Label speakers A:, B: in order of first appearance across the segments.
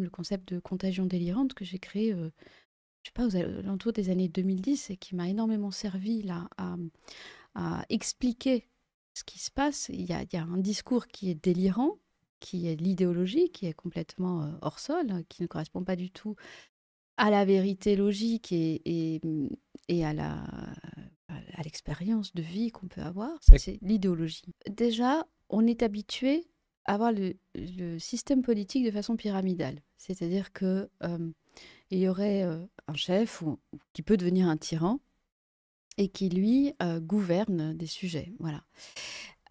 A: le concept de contagion délirante que j'ai créé, euh, je sais pas, aux alentours des années 2010 et qui m'a énormément servi là à, expliquer ce qui se passe. Il y, a, un discours qui est délirant, qui est l'idéologie, qui est complètement euh, hors sol, qui ne correspond pas du tout à la vérité logique et, et, à la à l'expérience de vie qu'on peut avoir, c'est l'idéologie. Déjà, on est habitué avoir le, système politique de façon pyramidale. C'est-à-dire que euh, il y aurait euh, un chef ou, qui peut devenir un tyran et qui, lui, euh, gouverne des sujets. Voilà.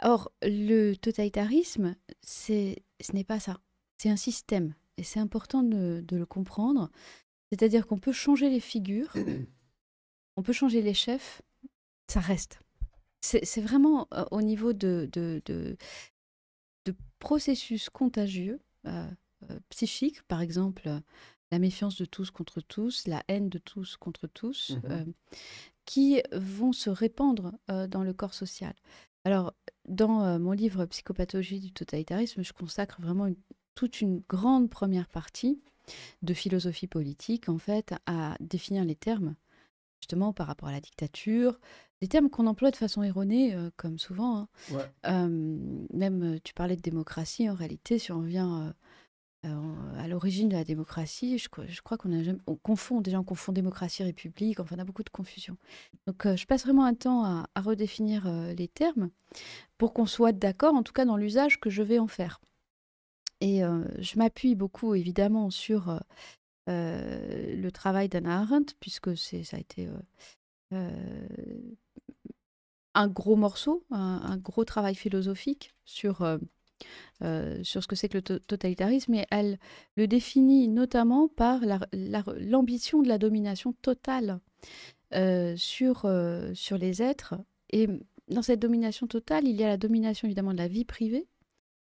A: Or, le totalitarisme, ce n'est pas ça. C'est un système. Et c'est important de, le comprendre. C'est-à-dire qu'on peut changer les figures, on peut changer les chefs, ça reste. C'est vraiment au niveau de, de processus contagieux euh, euh, psychiques, par exemple euh, la méfiance de tous contre tous, la haine de tous contre tous, mmh qui vont se répandre dans le corps social. Alors, dans mon livre Psychopathologie du totalitarisme, je consacre vraiment toute une grande première partie de philosophie politique, en fait, à définir les termes justement par rapport à la dictature, des termes qu'on emploie de façon erronée, euh, comme souvent. Hein. même euh, tu parlais de démocratie, en réalité, si on revient euh, à l'origine de la démocratie, je, crois qu'on confond, déjà on confond démocratie, république, enfin on a beaucoup de confusion. Donc je passe vraiment un temps à, redéfinir les termes pour qu'on soit d'accord, en tout cas dans l'usage que je vais en faire. Et je m'appuie beaucoup évidemment sur le travail d'Anna Arendt, puisque ça a été un gros morceau, un, gros travail philosophique sur, sur ce que c'est que le totalitarisme, et elle le définit notamment par l'ambition de la domination totale sur, sur les êtres. Et dans cette domination totale, il y a la domination évidemment de la vie privée,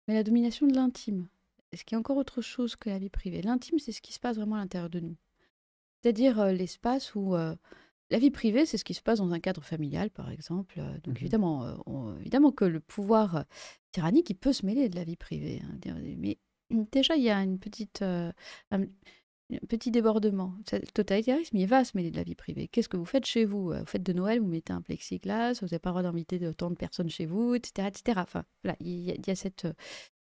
A: mais la domination de l'intime est ce qu'il y a encore autre chose que la vie privée. L'intime, c'est ce qui se passe vraiment à l'intérieur de nous. C'est-à-dire euh, l'espace où euh, la vie privée, c'est ce qui se passe dans un cadre familial, par exemple. Euh, donc mmh évidemment, évidemment que le pouvoir tyrannique, il peut se mêler de la vie privée. Hein, mais déjà, il y a une petite, un, petit débordement. Le totalitarisme, il va se mêler de la vie privée. Qu'est-ce que vous faites chez vous Vous faites de Noël, vous mettez un plexiglas, vous n'avez pas le droit d'inviter autant de personnes chez vous, etc. etc. Enfin, voilà, il a, il y a cette,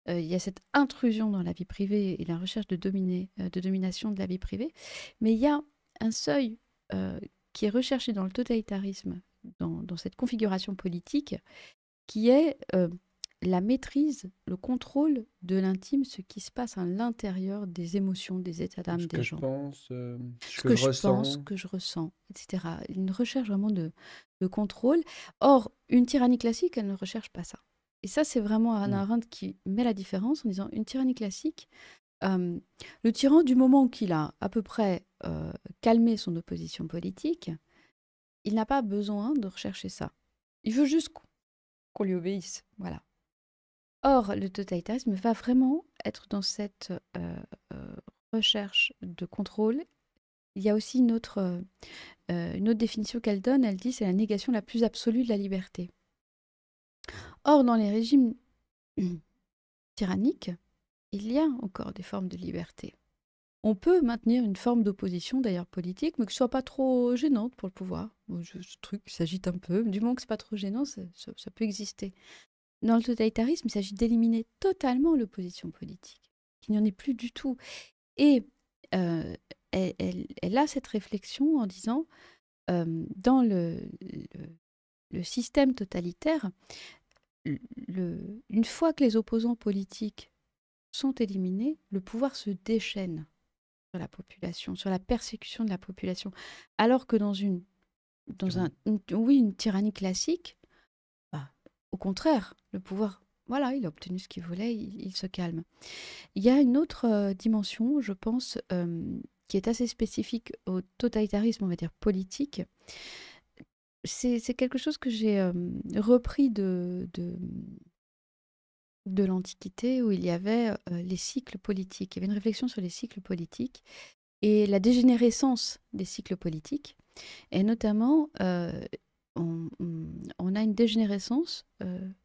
A: euh, il y a cette intrusion dans la vie privée et la recherche de, euh, domination de la vie privée, mais il y a un seuil euh, qui est recherché dans le totalitarisme, dans, cette configuration politique, qui est la maîtrise, le contrôle de l'intime, ce qui se passe à l'intérieur des émotions, des états d'âme des gens. ce,
B: que, je, pense, ce
A: que je ressens, etc. Une recherche vraiment de, contrôle. Or, une tyrannie classique, elle ne recherche pas ça. Et ça, c'est vraiment Hannah mmh. Arendt qui met la différence en disant une tyrannie classique, le tyran, du moment qu'il a à peu près calmé son opposition politique, il n'a pas besoin de rechercher ça. Il veut juste qu'on lui obéisse. Voilà. Or, le totalitarisme va vraiment être dans cette recherche de contrôle. Il y a aussi une autre, une autre définition qu'elle donne. Elle dit c'est la négation la plus absolue de la liberté. Or, dans les régimes tyranniques, il y a encore des formes de liberté. On peut maintenir une forme d'opposition, d'ailleurs politique, mais que ce soit pas trop gênante pour le pouvoir. ce, truc s'agite un peu, du moins que c'est pas trop gênant, ça, peut exister. Dans le totalitarisme, il s'agit d'éliminer totalement l'opposition politique, qu'il n'y en ait plus du tout. Et euh, elle, a cette réflexion en disant, euh, dans le, le, système totalitaire, le, une fois que les opposants politiques sont éliminés, le pouvoir se déchaîne sur la population, sur la persécution de la population. Alors que dans une, dans un, oui, une tyrannie classique, bah, au contraire, le pouvoir, voilà, il a obtenu ce qu'il voulait, il, se calme. Il y a une autre euh, dimension, je pense, euh, qui est assez spécifique au totalitarisme, on va dire, politique, c'est quelque chose que j'ai repris de, l'Antiquité où il y avait les cycles politiques. Il y avait une réflexion sur les cycles politiques et la dégénérescence des cycles politiques. Et notamment, on, on, a une dégénérescence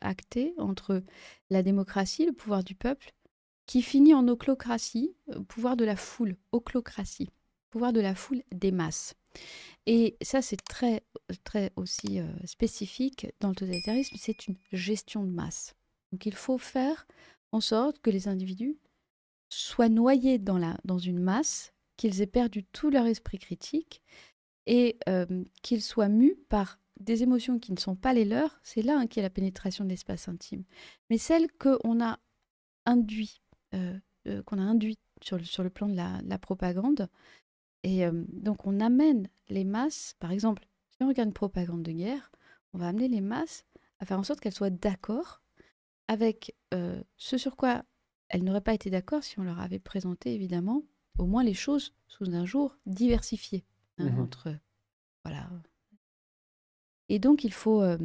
A: actée entre la démocratie, le pouvoir du peuple, qui finit en oclocratie, pouvoir de la foule, oclocratie, pouvoir de la foule des masses. Et ça, c'est très, très aussi euh, spécifique dans le totalitarisme, c'est une gestion de masse. Donc il faut faire en sorte que les individus soient noyés dans, dans une masse, qu'ils aient perdu tout leur esprit critique et euh, qu'ils soient mus par des émotions qui ne sont pas les leurs. C'est là y hein, a la pénétration de l'espace intime. Mais celle qu'on a induit, euh, qu'on a induit sur le, sur le plan de la propagande, et euh, donc on amène les masses, par exemple, si on regarde une propagande de guerre, on va amener les masses à faire en sorte qu'elles soient d'accord avec euh, ce sur quoi elles n'auraient pas été d'accord si on leur avait présenté, évidemment, au moins les choses sous un jour diversifié hein, mmh entre voilà. Et donc il faut euh,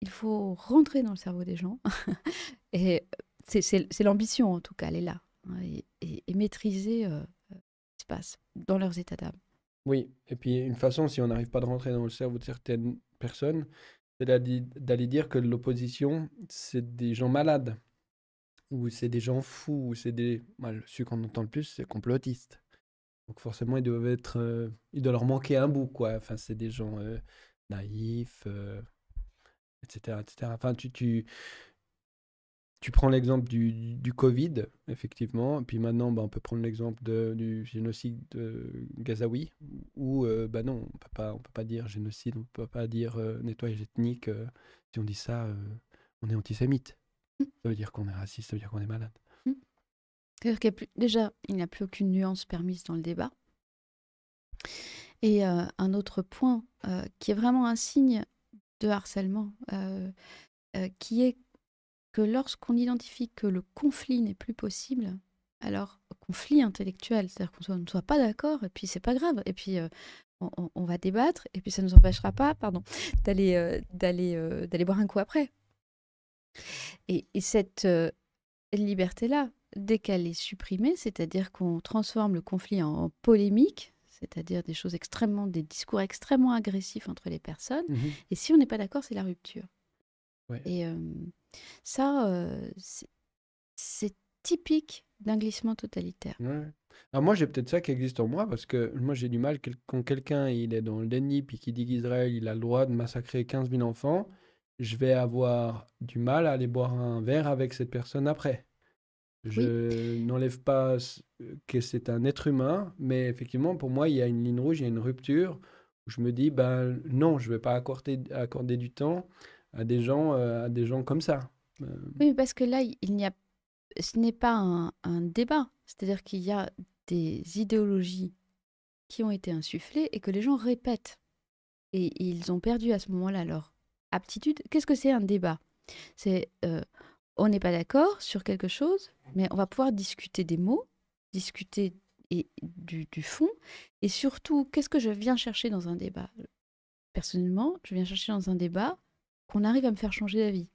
A: il faut rentrer dans le cerveau des gens et c'est l'ambition en tout cas, elle est là hein, et, maîtriser passe dans leurs états d'âme.
B: Oui, et puis une façon, si on n'arrive pas de rentrer dans le cerveau de certaines personnes, c'est d'aller dire que l'opposition, c'est des gens malades, ou c'est des gens fous, ou c'est des... Mal, bah, celui qu'on entend le plus, c'est complotistes. Donc forcément, ils doivent être... Euh, il doit leur manquer un bout, quoi. Enfin, c'est des gens euh, naïfs, etc., euh, etc. Enfin, tu... tu tu prends l'exemple du, du, Covid, effectivement, et puis maintenant, bah, on peut prendre l'exemple du génocide de gazaoui, où, euh, bah non, on ne on peut pas dire génocide, on peut pas dire euh, nettoyage ethnique. Euh, si on dit ça, on est antisémite. Mm. Ça veut dire qu'on est raciste, ça veut dire qu'on est malade.
A: Mm. cest dire qu'il déjà, il n'y a plus aucune nuance permise dans le débat. Et un autre point qui est vraiment un signe de harcèlement, qui est que lorsqu'on identifie que le conflit n'est plus possible, alors conflit intellectuel, c'est-à-dire qu'on ne soit pas d'accord, et puis c'est pas grave, et puis euh, on, va débattre, et puis ça ne nous empêchera pas, pardon, d'aller euh, d'aller euh, d'aller boire un coup après. Et, cette liberté-là, dès qu'elle est supprimée, c'est-à-dire qu'on transforme le conflit en, polémique, c'est-à-dire des choses extrêmement, des discours extrêmement agressifs entre les personnes, mmh et si on n'est pas d'accord, c'est la rupture. Et ça, euh, c'est typique d'un glissement totalitaire.
B: Alors moi, j'ai peut-être ça qui existe en moi, parce que moi, j'ai du mal quand quelqu'un il est dans le déni, puis qui dit qu'Israël, il a le droit de massacrer 15 000 enfants, je vais avoir du mal à aller boire un verre avec cette personne après. Je n'enlève pas euh, que c'est un être humain, mais effectivement, pour moi, il y a une ligne rouge, il y a une rupture, où je me dis, ben non, je ne vais pas accorder du temps à des gens, euh, à des gens comme ça. Euh,
A: oui, parce que là, il n'y a, ce n'est pas un, débat. C'est-à-dire qu'il y a des idéologies qui ont été insufflées et que les gens répètent. Et ils ont perdu à ce moment-là leur aptitude. Qu'est-ce que c'est un débat C'est euh, on n'est pas d'accord sur quelque chose, mais on va pouvoir discuter des mots, discuter du fond. Et surtout, qu'est-ce que je viens chercher dans un débat Personnellement, je viens chercher dans un débat qu'on arrive à me faire changer d'avis.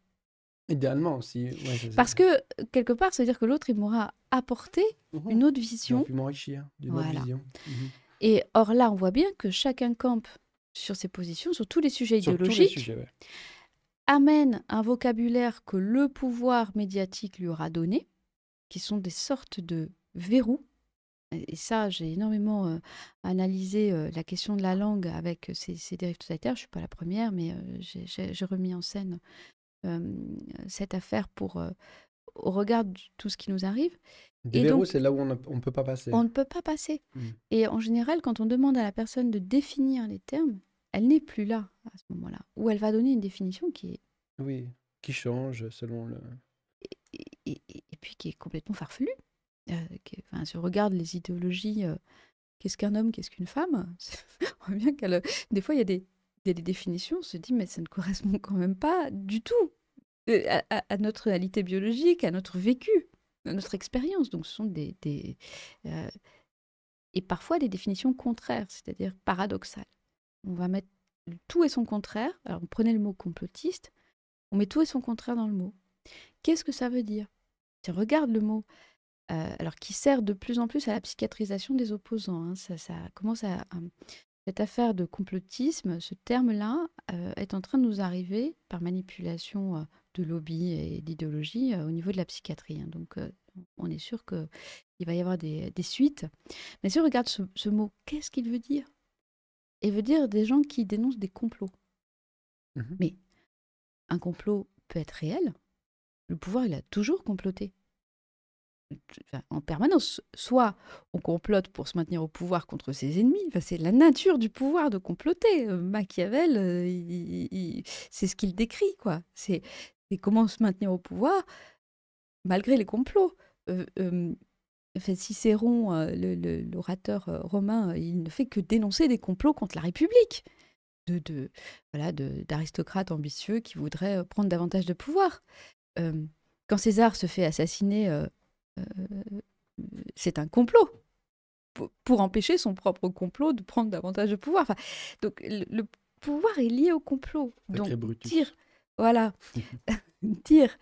B: Idéalement aussi. Parce
A: que quelque part, ça veut dire que l'autre, il m'aura apporté mhm. une autre vision. Il pu
B: m'enrichir d'une autre vision. Mhm.
A: Et or là, on voit bien que chacun campe sur ses positions, sur tous les sujets idéologiques, amène un vocabulaire que le pouvoir médiatique lui aura donné, qui sont des sortes de verrous et ça, j'ai énormément analysé la question de la langue avec ces, ces dérives totalitaires. Je ne suis pas la première, mais j'ai remis en scène cette affaire pour, au regard de tout ce qui nous arrive.
B: Des verrous, c'est là où on ne peut pas passer. On ne
A: peut pas passer. Mmh. Et en général, quand on demande à la personne de définir les termes, elle n'est plus là à ce moment-là, ou elle va donner une définition qui est...
B: Oui, qui change selon le...
A: Et, puis qui est complètement farfelue. Euh, enfin, si on regarde les idéologies, euh, qu'est-ce qu'un homme, qu'est-ce qu'une femme hein, On voit bien qu'elle, euh, des fois, il y a des, des, définitions, on se dit, mais ça ne correspond quand même pas du tout à, notre réalité biologique, à notre vécu, à notre expérience. Donc, ce sont des. des et parfois des définitions contraires, c'est-à-dire paradoxales. On va mettre tout et son contraire. Alors, prenez le mot complotiste, on met tout et son contraire dans le mot. Qu'est-ce que ça veut dire regarde le mot euh, alors qui sert de plus en plus à la psychiatrisation des opposants. Hein. Ça, commence à, cette affaire de complotisme, ce terme-là euh, est en train de nous arriver par manipulation euh, de lobby et d'idéologie au niveau de la psychiatrie. Hein. Donc on est sûr qu'il va y avoir des, suites. Mais si on regarde ce, mot, qu'est-ce qu'il veut dire Il veut dire des gens qui dénoncent des complots. Mmh Mais un complot peut être réel. Le pouvoir, il a toujours comploté en permanence. Soit on complote pour se maintenir au pouvoir contre ses ennemis. c'est la nature du pouvoir de comploter. Euh, Machiavel, euh, c'est ce qu'il décrit, quoi. C'est comment se maintenir au pouvoir malgré les complots. Euh, Cicéron, l'orateur romain, il ne fait que dénoncer des complots contre la République de, de voilà d'aristocrates ambitieux qui voudraient prendre davantage de pouvoir. quand César se fait assassiner euh, c'est un complot pour empêcher son propre complot de prendre davantage de pouvoir. donc le, pouvoir est lié au complot. Donc dire, voilà, dire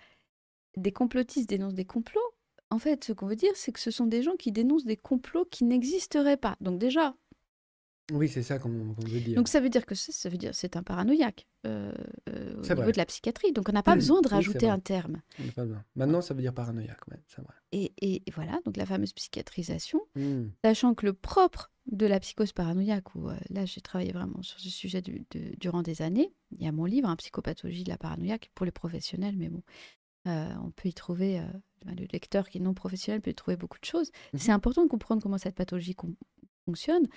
A: des complotistes dénoncent des complots. En fait, ce qu'on veut dire, c'est que ce sont des gens qui dénoncent des complots qui n'existeraient pas. Donc déjà,
B: oui, c'est ça qu'on veut dire. Donc
A: ça veut dire que ça veut dire c'est un paranoïaque euh, euh, au niveau de la psychiatrie. Donc on n'a pas besoin de rajouter un terme.
B: Pas Maintenant, ça veut dire paranoïaque, vrai.
A: Et, voilà, donc la fameuse psychiatrisation, hmm. sachant que le propre de la psychose paranoïaque, où euh, là j'ai travaillé vraiment sur ce sujet durant des années, il y a mon livre, hein, Psychopathologie de la paranoïaque, pour les professionnels, mais bon, on peut y trouver, le lecteur qui est non professionnel peut y trouver beaucoup de choses. Mmh c'est important de comprendre comment cette pathologie fonctionne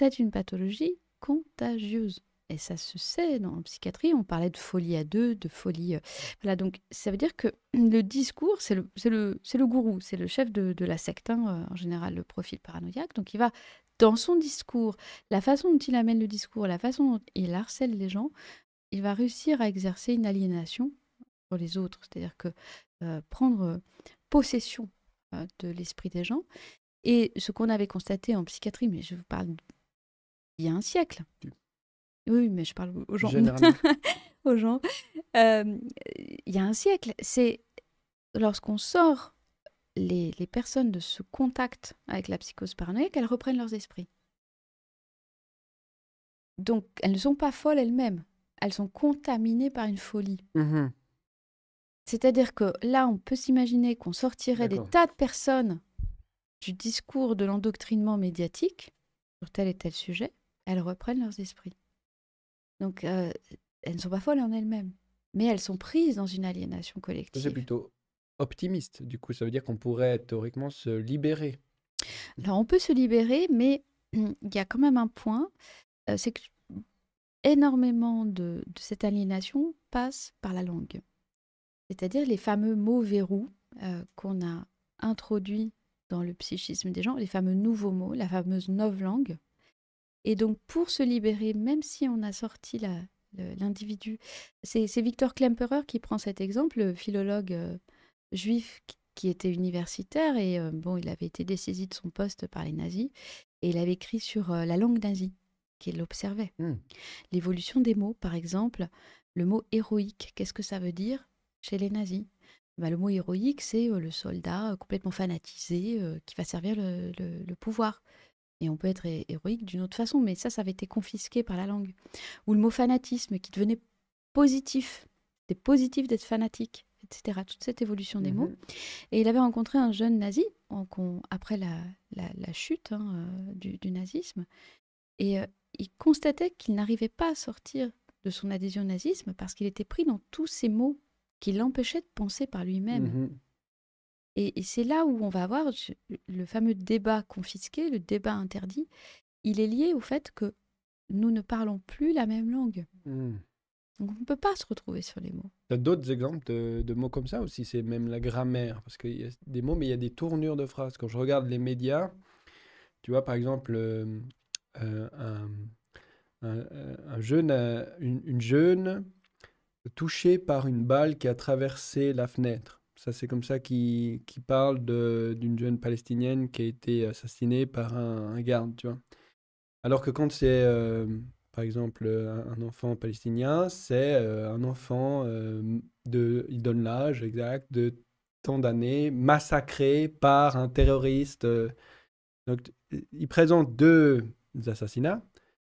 A: c'est une pathologie contagieuse. Et ça se sait dans la psychiatrie, on parlait de folie à deux, de folie. Euh, voilà, donc ça veut dire que le discours, c'est le, le, le gourou, c'est le chef de, la secte, hein, euh, en général, le profil paranoïaque. Donc il va dans son discours, la façon dont il amène le discours, la façon dont il harcèle les gens, il va réussir à exercer une aliénation sur les autres, c'est-à-dire que euh, prendre possession de l'esprit des gens. Et ce qu'on avait constaté en psychiatrie, mais je vous parle il y a un siècle. Oui, mais je parle aux gens. aux gens. Euh, il y a un siècle, c'est lorsqu'on sort les, personnes de ce contact avec la psychose paranoïaque, elles reprennent leurs esprits. Donc, elles ne sont pas folles elles-mêmes. Elles sont contaminées par une folie. Mmh C'est-à-dire que là, on peut s'imaginer qu'on sortirait des tas de personnes du discours de l'endoctrinement médiatique sur tel et tel sujet elles reprennent leurs esprits. Donc, euh, elles ne sont pas folles en elles-mêmes, mais elles sont prises dans une aliénation collective. C'est
B: plutôt optimiste, du coup, ça veut dire qu'on pourrait théoriquement se libérer.
A: Alors, on peut se libérer, mais il y a quand même un point, euh, c'est que énormément de, cette aliénation passe par la langue. C'est-à-dire les fameux mots verrous euh, qu'on a introduits dans le psychisme des gens, les fameux nouveaux mots, la fameuse nouvelle langue, et donc, pour se libérer, même si on a sorti l'individu, c'est Victor Klemperer qui prend cet exemple, le philologue euh, juif qui était universitaire et euh, bon, il avait été dessaisi de son poste par les nazis et il avait écrit sur euh, la langue nazie qu'il observait. Hmm. L'évolution des mots, par exemple, le mot héroïque, qu'est-ce que ça veut dire chez les nazis bah, le mot héroïque, c'est le soldat complètement fanatisé qui va servir le pouvoir. Et on peut être héroïque d'une autre façon, mais ça, ça avait été confisqué par la langue. Ou le mot fanatisme qui devenait positif. des positif d'être fanatique, etc. Toute cette évolution des mmh mots. Et il avait rencontré un jeune nazi après la, chute hein, euh, du, nazisme. Et euh, il constatait qu'il n'arrivait pas à sortir de son adhésion au nazisme parce qu'il était pris dans tous ces mots qui l'empêchaient de penser par lui-même. Mmh et, c'est là où on va avoir le fameux débat confisqué, le débat interdit. Il est lié au fait que nous ne parlons plus la même langue. Mmh. Donc on ne peut pas se retrouver sur les mots.
B: Tu as d'autres exemples de, mots comme ça aussi C'est même la grammaire, parce qu'il y a des mots, mais il y a des tournures de phrases. Quand je regarde les médias, tu vois par exemple euh, euh, euh, une jeune touchée par une balle qui a traversé la fenêtre. Ça, c'est comme ça qu'il parle d'une jeune palestinienne qui a été assassinée par un, garde, tu vois. Alors que quand c'est, euh, par exemple, un enfant palestinien, c'est euh, un enfant euh, de, il donne l'âge exact, de tant d'années, massacré par un terroriste. donc, il présente deux assassinats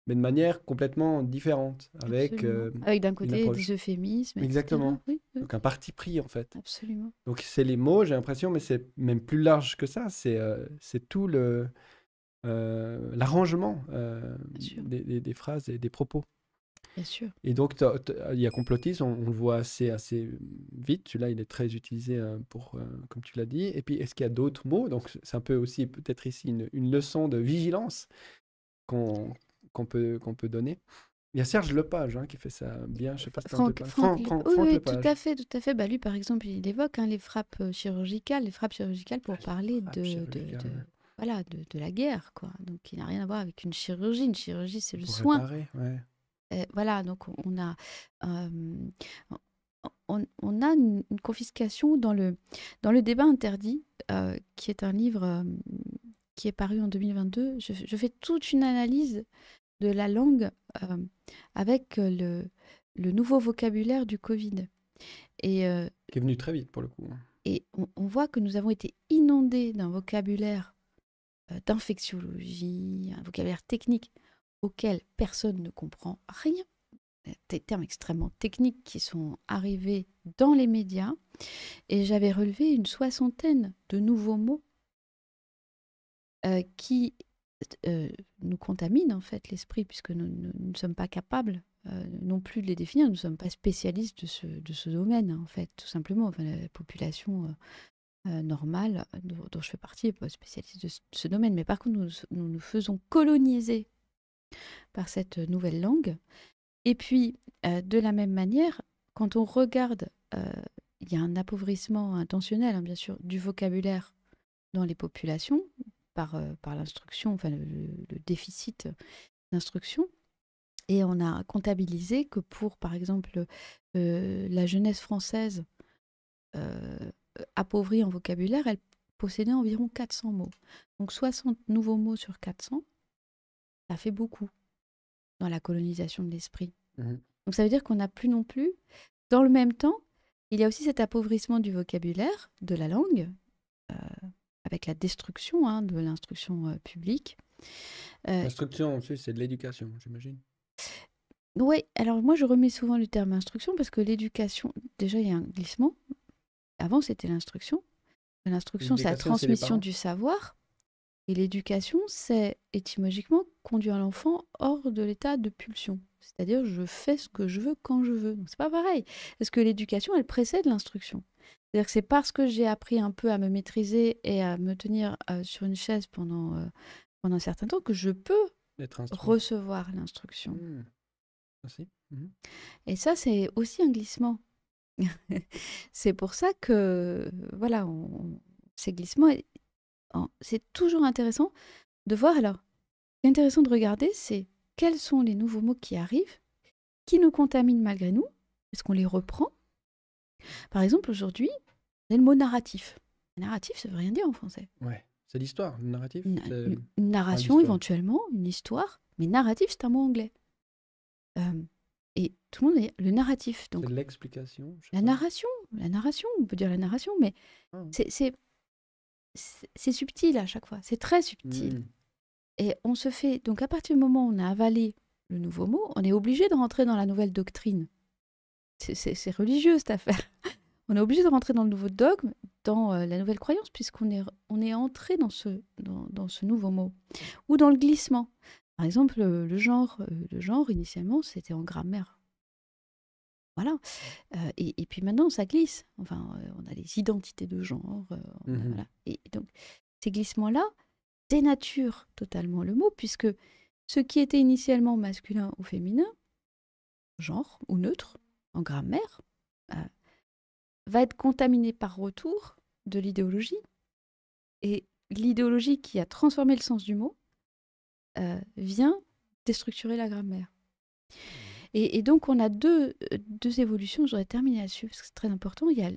B: mais de manière complètement différente. Avec, euh, avec d'un côté des euphémismes. Exactement. Donc un parti pris, en fait. Absolument. Donc c'est les mots, j'ai l'impression, mais c'est même plus large que ça. C'est euh, c'est tout le euh, l'arrangement des, des, phrases et des propos. Bien sûr. Et donc, il y a complotisme, on, le voit assez, assez vite. Celui-là, il est très utilisé pour, comme tu l'as dit. Et puis, est-ce qu'il y a d'autres mots Donc, c'est un peu aussi, peut-être ici, une, une leçon de vigilance qu'on qu'on peut, qu'on peut donner. Il y a Serge Lepage hein, qui fait ça bien, je sais pas si Franck, Franck oui, tout à
A: fait, tout à fait. Bah, lui, par exemple, il évoque hein, les frappes euh, chirurgicales, les frappes chirurgicales pour ah, parler de, de, voilà, de, la guerre. quoi. Donc, il n'a rien à voir avec une chirurgie. Une chirurgie, c'est le soin. voilà, donc on a, euh, on, on, a une, confiscation dans le, dans le débat interdit, euh, qui est un livre qui est paru en 2022. Je, je, fais toute une analyse de la langue euh, avec euh, le, le, nouveau vocabulaire du Covid. Et, euh,
B: qui est venu très vite pour le coup. Hein.
A: Et on, voit que nous avons été inondés d'un vocabulaire d'infectiologie, un vocabulaire technique auquel personne ne comprend rien. Des termes extrêmement techniques qui sont arrivés dans les médias. Et j'avais relevé une soixantaine de nouveaux mots qui euh, nous contamine en fait l'esprit, puisque nous, ne sommes pas capables euh, non plus de les définir, nous ne sommes pas spécialistes de ce, de ce domaine en fait, tout simplement. la population euh, normale dont, je fais partie n'est pas spécialiste de ce, domaine, mais par contre nous, nous faisons coloniser par cette nouvelle langue. Et puis, de la même manière, quand on regarde, il y a un appauvrissement intentionnel, hein, bien sûr, du vocabulaire dans les populations, euh, par, l'instruction, enfin le, déficit d'instruction. Et on a comptabilisé que pour, par exemple, euh, la jeunesse française euh, appauvrie en vocabulaire, elle possédait environ 400 mots. Donc 60 nouveaux mots sur 400, ça fait beaucoup dans la colonisation de l'esprit. Mmh Donc ça veut dire qu'on n'a plus non plus. Dans le même temps, il y a aussi cet appauvrissement du vocabulaire, de la langue avec la destruction hein, de l'instruction euh, publique.
B: Euh, l'instruction, c'est de l'éducation, j'imagine.
A: Oui, alors moi je remets souvent le terme instruction parce que l'éducation, déjà il y a un glissement. Avant c'était l'instruction. L'instruction c'est la transmission du savoir. Et l'éducation c'est étymologiquement conduire l'enfant hors de l'état de pulsion. C'est-à-dire je fais ce que je veux quand je veux. Donc c'est pas pareil. Parce que l'éducation elle précède l'instruction cest que c'est parce que j'ai appris un peu à me maîtriser et à me tenir euh, sur une chaise pendant, euh, pendant un certain temps que je peux
B: recevoir l'instruction. Mmh. Mmh.
A: Et ça, c'est aussi un glissement. c'est pour ça que, voilà, ces glissements, c'est toujours intéressant de voir. Alors, ce qui est intéressant de regarder, c'est quels sont les nouveaux mots qui arrivent, qui nous contaminent malgré nous, est qu'on les reprend par exemple, aujourd'hui, on a le mot narratif. Narratif, ça veut rien dire en français.
B: Ouais, c'est l'histoire, le narratif. une narration,
A: éventuellement, une histoire. Mais narratif, c'est un mot anglais. Euh, et tout le monde est le narratif. Donc
B: l'explication.
A: La narration, la narration, on peut dire la narration, mais ah c'est c'est subtil à chaque fois. C'est très subtil. Hmm. Et on se fait donc à partir du moment où on a avalé le nouveau mot, on est obligé de rentrer dans la nouvelle doctrine. C'est religieux cette affaire on est obligé de rentrer dans le nouveau dogme, dans euh, la nouvelle croyance, puisqu'on est, on est entré dans ce, dans, ce nouveau mot, ou dans le glissement. Par exemple, euh, le, genre, euh, genre initialement, c'était en grammaire. Voilà. et, puis maintenant, ça glisse. Enfin, on a les identités de genre. Mmh et, donc, ces glissements-là dénaturent totalement le mot, puisque ce qui était initialement masculin ou féminin, genre ou neutre, en grammaire, va être contaminé par retour de l'idéologie. Et l'idéologie qui a transformé le sens du mot euh, vient déstructurer la grammaire. Et, donc, on a deux, euh, deux évolutions. J'aurais terminé là-dessus parce que c'est très important. Il y a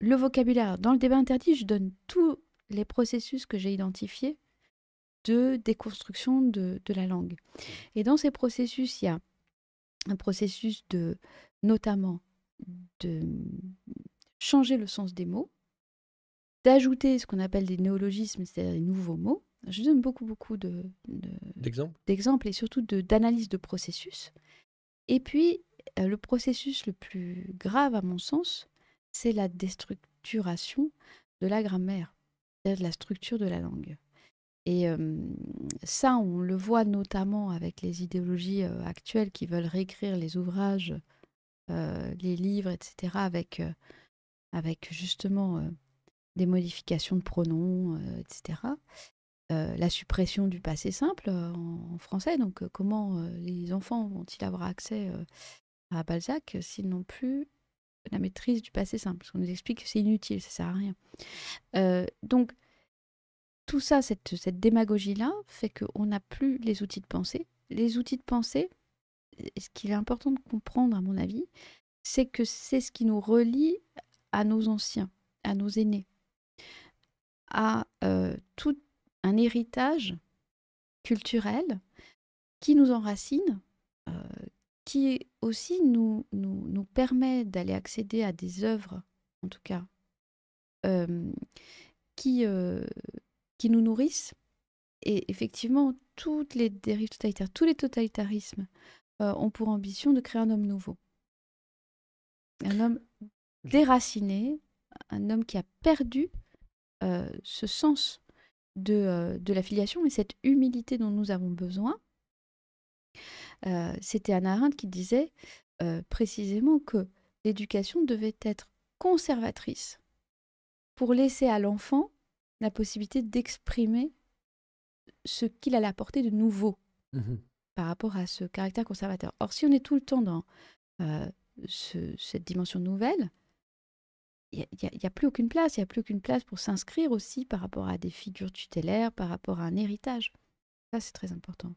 A: le vocabulaire. Dans le débat interdit, je donne tous les processus que j'ai identifiés de déconstruction de, de, la langue. Et dans ces processus, il y a un processus de, notamment, de, changer le sens des mots, d'ajouter ce qu'on appelle des néologismes, c'est-à-dire des nouveaux mots. Je donne beaucoup, beaucoup de, d'exemples. et surtout d'analyse de, processus. Et puis, euh, le processus le plus grave, à mon sens, c'est la déstructuration de la grammaire, c'est-à-dire de la structure de la langue. Et euh, ça, on le voit notamment avec les idéologies euh, actuelles qui veulent réécrire les ouvrages, les livres, etc., avec avec justement euh, des modifications de pronoms, euh, etc. Euh, la suppression du passé simple en, français, donc comment les enfants vont-ils avoir accès à Balzac s'ils n'ont plus la maîtrise du passé simple Parce qu'on nous explique que c'est inutile, ça sert à rien. donc, tout ça, cette, cette démagogie-là, fait qu'on n'a plus les outils de pensée. Les outils de pensée, ce qu'il est important de comprendre, à mon avis, c'est que c'est ce qui nous relie à nos anciens, à nos aînés, à euh, tout un héritage culturel qui nous enracine, euh, qui aussi nous, nous, permet d'aller accéder à des œuvres, en tout cas, euh, qui, qui nous nourrissent. Et effectivement, toutes les dérives totalitaires, tous les totalitarismes ont pour ambition de créer un homme nouveau. Un homme déraciné, un homme qui a perdu euh, ce sens de, euh, la filiation et cette humilité dont nous avons besoin. Euh, c'était Anna Arendt qui disait précisément que l'éducation devait être conservatrice pour laisser à l'enfant la possibilité d'exprimer ce qu'il allait apporter de nouveau mmh par rapport à ce caractère conservateur. Or, si on est tout le temps dans cette dimension nouvelle, n'y a, a, plus aucune place, il n'y a plus aucune place pour s'inscrire aussi par rapport à des figures tutélaires, par rapport à un héritage.
B: Ça, c'est très important.